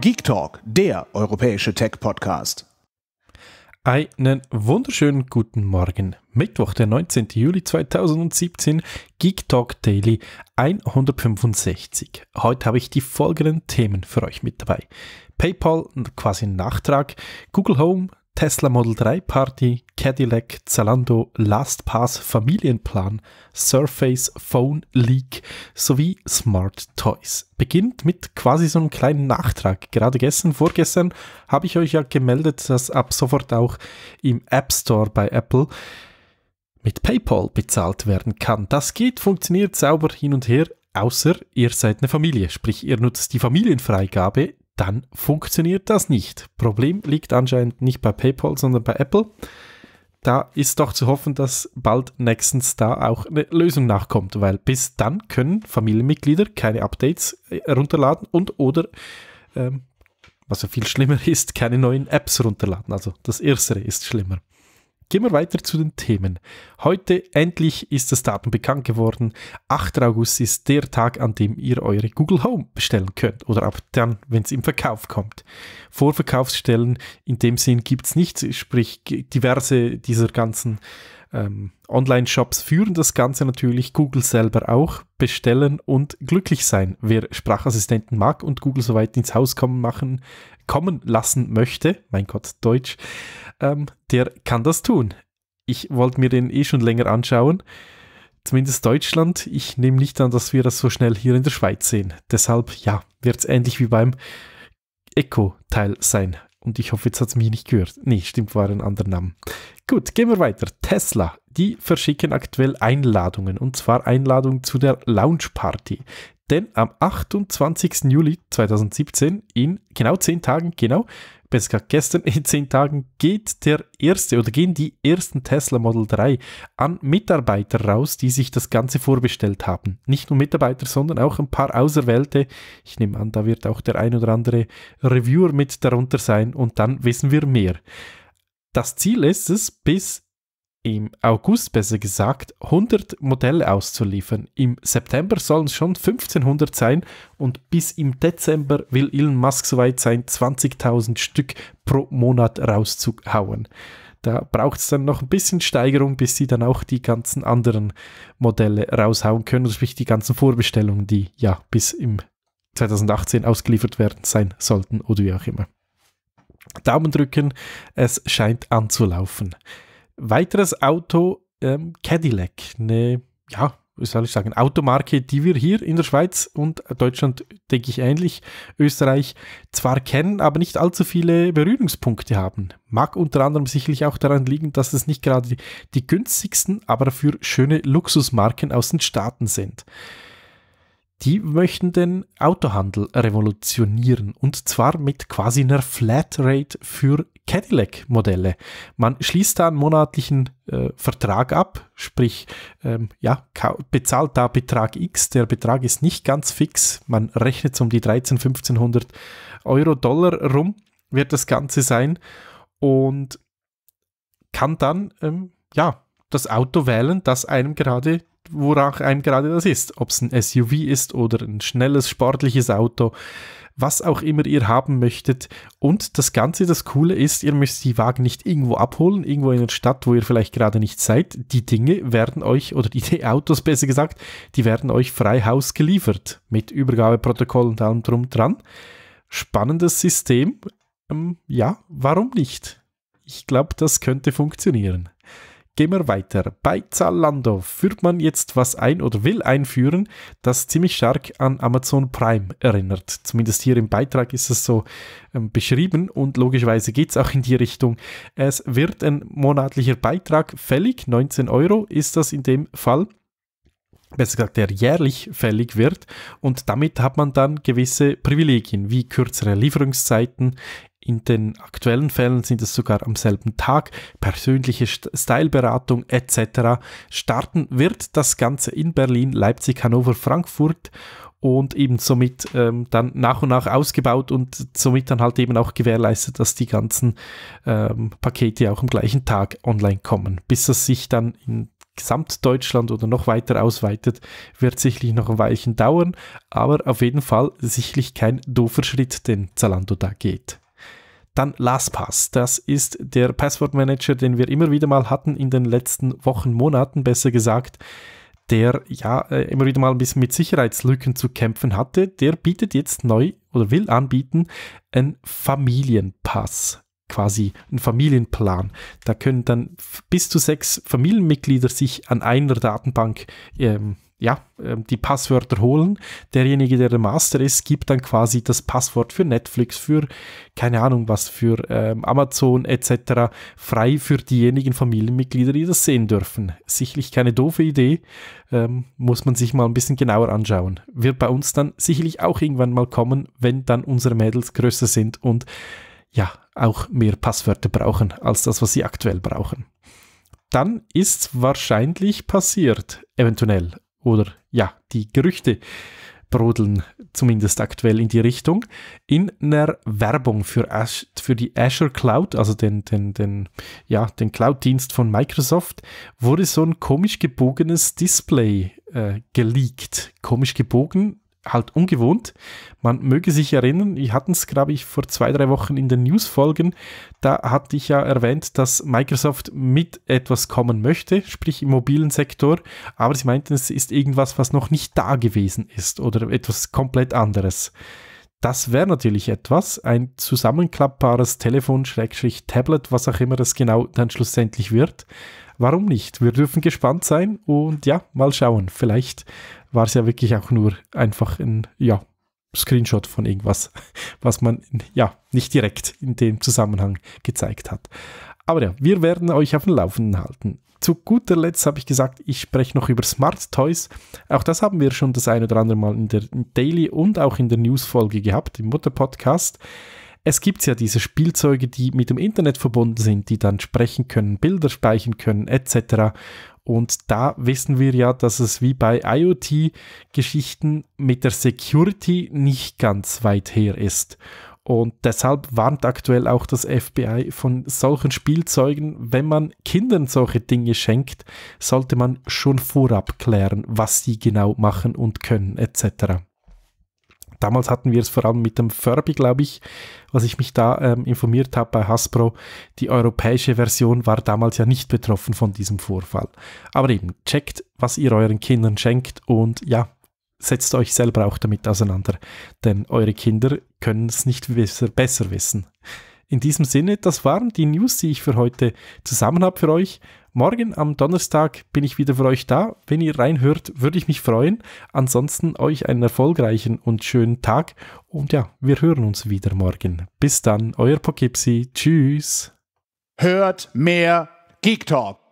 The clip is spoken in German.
Geek Talk, der europäische Tech-Podcast. Einen wunderschönen guten Morgen. Mittwoch, der 19. Juli 2017, Geek Talk Daily 165. Heute habe ich die folgenden Themen für euch mit dabei. PayPal, quasi ein Nachtrag, Google Home, Tesla Model 3 Party, Cadillac, Zalando, LastPass, Familienplan, Surface, Phone Leak sowie Smart Toys. Beginnt mit quasi so einem kleinen Nachtrag. Gerade gestern, vorgestern habe ich euch ja gemeldet, dass ab sofort auch im App Store bei Apple mit PayPal bezahlt werden kann. Das geht, funktioniert sauber hin und her, außer ihr seid eine Familie. Sprich, ihr nutzt die Familienfreigabe, dann funktioniert das nicht. Problem liegt anscheinend nicht bei PayPal, sondern bei Apple. Da ist doch zu hoffen, dass bald nächstens da auch eine Lösung nachkommt, weil bis dann können Familienmitglieder keine Updates herunterladen äh, und oder, ähm, was ja viel schlimmer ist, keine neuen Apps herunterladen. Also das Erste ist schlimmer. Gehen wir weiter zu den Themen. Heute endlich ist das Datum bekannt geworden. 8. August ist der Tag, an dem ihr eure Google Home bestellen könnt oder ab dann, wenn es im Verkauf kommt. Vorverkaufsstellen in dem Sinn gibt es nicht, sprich diverse dieser ganzen ähm, Online-Shops führen das Ganze natürlich, Google selber auch, bestellen und glücklich sein. Wer Sprachassistenten mag und Google soweit ins Haus kommen, machen, kommen lassen möchte, mein Gott, Deutsch, ähm, der kann das tun. Ich wollte mir den eh schon länger anschauen. Zumindest Deutschland. Ich nehme nicht an, dass wir das so schnell hier in der Schweiz sehen. Deshalb, ja, wird es ähnlich wie beim Echo-Teil sein. Und ich hoffe, jetzt hat es mich nicht gehört. Nee, stimmt, war ein anderer Name. Gut, gehen wir weiter. Tesla, die verschicken aktuell Einladungen. Und zwar Einladungen zu der Lounge Party. Denn am 28. Juli 2017, in genau 10 Tagen, genau, besser gesagt gestern in zehn Tagen, geht der erste oder gehen die ersten Tesla Model 3 an Mitarbeiter raus, die sich das Ganze vorbestellt haben. Nicht nur Mitarbeiter, sondern auch ein paar Auserwählte. Ich nehme an, da wird auch der ein oder andere Reviewer mit darunter sein und dann wissen wir mehr. Das Ziel ist es, bis im August besser gesagt 100 Modelle auszuliefern. Im September sollen es schon 1500 sein und bis im Dezember will Elon Musk soweit sein, 20.000 Stück pro Monat rauszuhauen. Da braucht es dann noch ein bisschen Steigerung, bis sie dann auch die ganzen anderen Modelle raushauen können, sprich die ganzen Vorbestellungen, die ja bis im 2018 ausgeliefert werden sein sollten oder wie auch immer. Daumen drücken, es scheint anzulaufen. Weiteres Auto, ähm, Cadillac, eine, ja, wie soll ich sagen, Automarke, die wir hier in der Schweiz und Deutschland, denke ich ähnlich, Österreich zwar kennen, aber nicht allzu viele Berührungspunkte haben. Mag unter anderem sicherlich auch daran liegen, dass es nicht gerade die, günstigsten, aber dafür schöne Luxusmarken aus den Staaten sind die möchten den Autohandel revolutionieren und zwar mit quasi einer Flatrate für Cadillac-Modelle. Man schließt da einen monatlichen äh, Vertrag ab, sprich, ähm, ja, bezahlt da Betrag X, der Betrag ist nicht ganz fix, man rechnet um die 13, 1500 Euro, Dollar rum, wird das Ganze sein und kann dann, ähm, ja, das Auto wählen, das einem gerade worauf einem gerade das ist. Ob es ein SUV ist oder ein schnelles, sportliches Auto, was auch immer ihr haben möchtet. Und das Ganze, das Coole ist, ihr müsst die Wagen nicht irgendwo abholen, irgendwo in der Stadt, wo ihr vielleicht gerade nicht seid. Die Dinge werden euch, oder die Autos besser gesagt, die werden euch frei Haus geliefert. Mit Übergabeprotokoll und allem drum dran. Spannendes System. Ähm, ja, warum nicht? Ich glaube, das könnte funktionieren. Gehen wir weiter. Bei Zalando führt man jetzt was ein oder will einführen, das ziemlich stark an Amazon Prime erinnert. Zumindest hier im Beitrag ist es so ähm, beschrieben und logischerweise geht es auch in die Richtung. Es wird ein monatlicher Beitrag fällig, 19 Euro ist das in dem Fall besser gesagt, der jährlich fällig wird und damit hat man dann gewisse Privilegien wie kürzere Lieferungszeiten, in den aktuellen Fällen sind es sogar am selben Tag, persönliche Styleberatung etc. Starten wird das Ganze in Berlin, Leipzig, Hannover, Frankfurt und eben somit ähm, dann nach und nach ausgebaut und somit dann halt eben auch gewährleistet, dass die ganzen ähm, Pakete auch am gleichen Tag online kommen. Bis das sich dann in Gesamtdeutschland oder noch weiter ausweitet, wird sicherlich noch ein Weilchen dauern, aber auf jeden Fall sicherlich kein doofer Schritt, den Zalando da geht. Dann LastPass. Das ist der Passwortmanager, den wir immer wieder mal hatten in den letzten Wochen, Monaten, besser gesagt, der ja äh, immer wieder mal ein bisschen mit Sicherheitslücken zu kämpfen hatte. Der bietet jetzt neu oder will anbieten einen Familienpass quasi ein Familienplan. Da können dann bis zu sechs Familienmitglieder sich an einer Datenbank ähm, ja, ähm, die Passwörter holen. Derjenige, der der Master ist, gibt dann quasi das Passwort für Netflix, für keine Ahnung was, für ähm, Amazon etc. frei für diejenigen Familienmitglieder, die das sehen dürfen. Sicherlich keine doofe Idee, ähm, muss man sich mal ein bisschen genauer anschauen. Wird bei uns dann sicherlich auch irgendwann mal kommen, wenn dann unsere Mädels größer sind und ja, auch mehr Passwörter brauchen als das, was sie aktuell brauchen dann ist es wahrscheinlich passiert, eventuell oder ja, die Gerüchte brodeln zumindest aktuell in die Richtung, in einer Werbung für, As für die Azure Cloud, also den, den, den, ja, den Cloud-Dienst von Microsoft, wurde so ein komisch gebogenes Display äh, geleakt. Komisch gebogen, halt ungewohnt. Man möge sich erinnern, wir hatten es, glaube ich, vor zwei, drei Wochen in den News-Folgen. da hatte ich ja erwähnt, dass Microsoft mit etwas kommen möchte, sprich im mobilen Sektor, aber sie meinten, es ist irgendwas, was noch nicht da gewesen ist oder etwas komplett anderes das wäre natürlich etwas, ein zusammenklappbares Telefon, Schrägstrich, Tablet, was auch immer das genau dann schlussendlich wird. Warum nicht? Wir dürfen gespannt sein und ja, mal schauen. Vielleicht war es ja wirklich auch nur einfach ein, ja, Screenshot von irgendwas, was man ja nicht direkt in dem Zusammenhang gezeigt hat. Aber ja, wir werden euch auf dem Laufenden halten. Zu guter Letzt habe ich gesagt, ich spreche noch über Smart Toys. Auch das haben wir schon das ein oder andere Mal in der Daily und auch in der News-Folge gehabt, im Mutter-Podcast. Es gibt ja diese Spielzeuge, die mit dem Internet verbunden sind, die dann sprechen können, Bilder speichern können, etc. Und da wissen wir ja, dass es wie bei IoT-Geschichten mit der Security nicht ganz weit her ist. Und deshalb warnt aktuell auch das FBI von solchen Spielzeugen. Wenn man Kindern solche Dinge schenkt, sollte man schon vorab klären, was sie genau machen und können etc. Damals hatten wir es vor allem mit dem Furby, glaube ich, was ich mich da ähm, informiert habe bei Hasbro. Die europäische Version war damals ja nicht betroffen von diesem Vorfall. Aber eben, checkt, was ihr euren Kindern schenkt und ja, setzt euch selber auch damit auseinander, denn eure Kinder können es nicht besser wissen. In diesem Sinne, das waren die News, die ich für heute zusammen habe für euch. Morgen am Donnerstag bin ich wieder für euch da. Wenn ihr reinhört, würde ich mich freuen. Ansonsten euch einen erfolgreichen und schönen Tag. Und ja, wir hören uns wieder morgen. Bis dann, euer Pokipsi. Tschüss. Hört mehr Geek Talk.